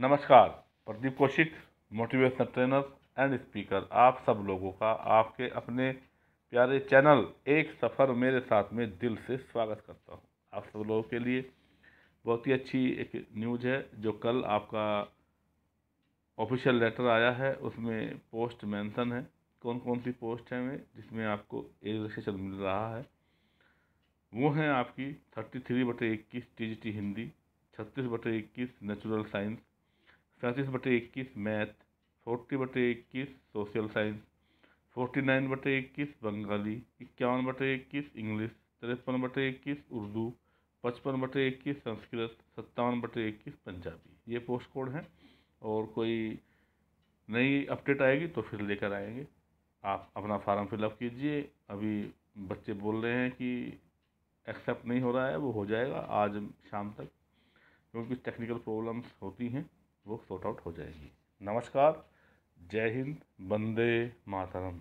नमस्कार Pradeep Kaushik motivational trainer and speaker आप सब लोगों का आपके अपने प्यारे चैनल एक सफ़र मेरे साथ में दिल से स्वागत करता हूँ आप सब लोगों के लिए बहुत ही अच्छी एक न्यूज़ है जो कल आपका ऑफिशियल लेटर आया है उसमें पोस्ट मेंशन है कौन कौन सी पोस्ट है में जिसमें आपको एक मिल रहा है वो हैं आपकी थर्टी थ्री बटे इक्कीस टी हिंदी छत्तीस बटे इक्कीस नेचुरल साइंस सैंतीस बटे इक्कीस मैथ फोर्टी बटे इक्कीस सोशल साइंस फोर्टी नाइन बटे इक्कीस बंगाली इक्यावन बटे इक्कीस इंग्लिश तिरपन बटे इक्कीस उर्दू पचपन बटे इक्कीस संस्कृत सत्तावन बटे इक्कीस पंजाबी ये पोस्ट कोड हैं और कोई नई अपडेट आएगी तो फिर लेकर आएंगे आप अपना फार्म फिलअप कीजिए अभी बच्चे बोल रहे हैं कि एक्सेप्ट नहीं हो रहा है वो हो जाएगा आज शाम तक क्योंकि टेक्निकल प्रॉब्लम्स होती हैं वो सॉर्ट आउट हो जाएगी नमस्कार जय हिंद बंदे मातरम